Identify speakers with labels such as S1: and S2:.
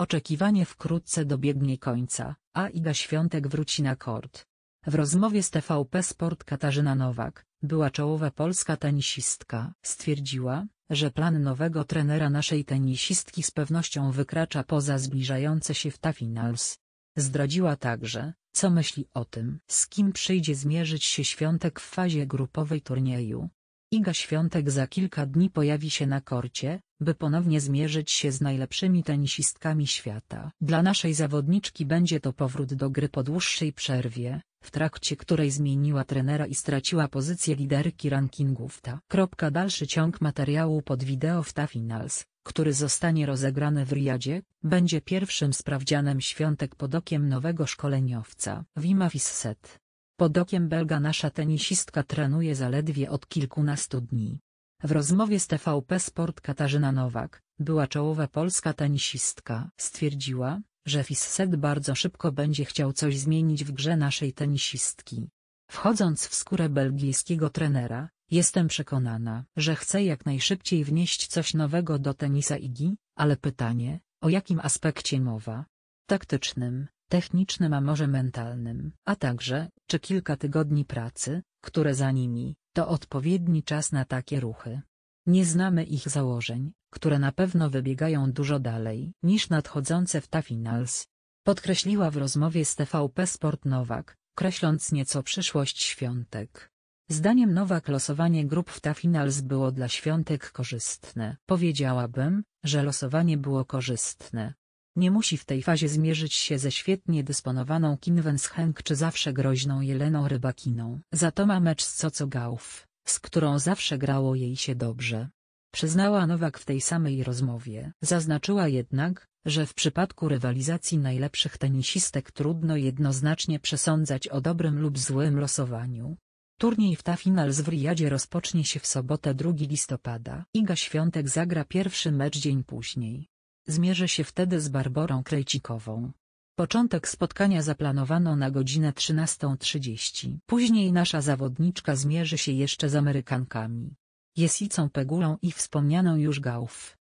S1: Oczekiwanie wkrótce dobiegnie końca, a Iga Świątek wróci na kort. W rozmowie z TVP Sport Katarzyna Nowak, była czołowa polska tenisistka, stwierdziła, że plan nowego trenera naszej tenisistki z pewnością wykracza poza zbliżające się w ta finals. Zdradziła także, co myśli o tym, z kim przyjdzie zmierzyć się Świątek w fazie grupowej turnieju. Iga Świątek za kilka dni pojawi się na korcie, by ponownie zmierzyć się z najlepszymi tenisistkami świata. Dla naszej zawodniczki będzie to powrót do gry po dłuższej przerwie, w trakcie której zmieniła trenera i straciła pozycję liderki rankingów ta. Kropka dalszy ciąg materiału pod wideo w ta finals, który zostanie rozegrany w Riyadzie, będzie pierwszym sprawdzianem świątek pod okiem nowego szkoleniowca. Wima Fisset pod okiem Belga nasza tenisistka trenuje zaledwie od kilkunastu dni. W rozmowie z TVP Sport Katarzyna Nowak, była czołowa polska tenisistka, stwierdziła, że Fisset bardzo szybko będzie chciał coś zmienić w grze naszej tenisistki. Wchodząc w skórę belgijskiego trenera, jestem przekonana, że chce jak najszybciej wnieść coś nowego do tenisa Igi, ale pytanie, o jakim aspekcie mowa? Taktycznym, technicznym a może mentalnym, a także, czy kilka tygodni pracy, które za nimi, to odpowiedni czas na takie ruchy. Nie znamy ich założeń, które na pewno wybiegają dużo dalej niż nadchodzące w ta finals. Podkreśliła w rozmowie z TVP Sport Nowak, kreśląc nieco przyszłość świątek. Zdaniem Nowak losowanie grup w ta finals było dla świątek korzystne. Powiedziałabym, że losowanie było korzystne, nie musi w tej fazie zmierzyć się ze świetnie dysponowaną Kinwensheng czy zawsze groźną Jeleną Rybakiną. Za to ma mecz z Cocogauf, z którą zawsze grało jej się dobrze. Przyznała Nowak w tej samej rozmowie. Zaznaczyła jednak, że w przypadku rywalizacji najlepszych tenisistek trudno jednoznacznie przesądzać o dobrym lub złym losowaniu. Turniej w Tafinal w Riyadzie rozpocznie się w sobotę 2 listopada. Iga Świątek zagra pierwszy mecz dzień później. Zmierzy się wtedy z Barborą Krejcikową. Początek spotkania zaplanowano na godzinę 13.30. Później nasza zawodniczka zmierzy się jeszcze z Amerykankami. Jesicą Pegulą i wspomnianą już Gauf.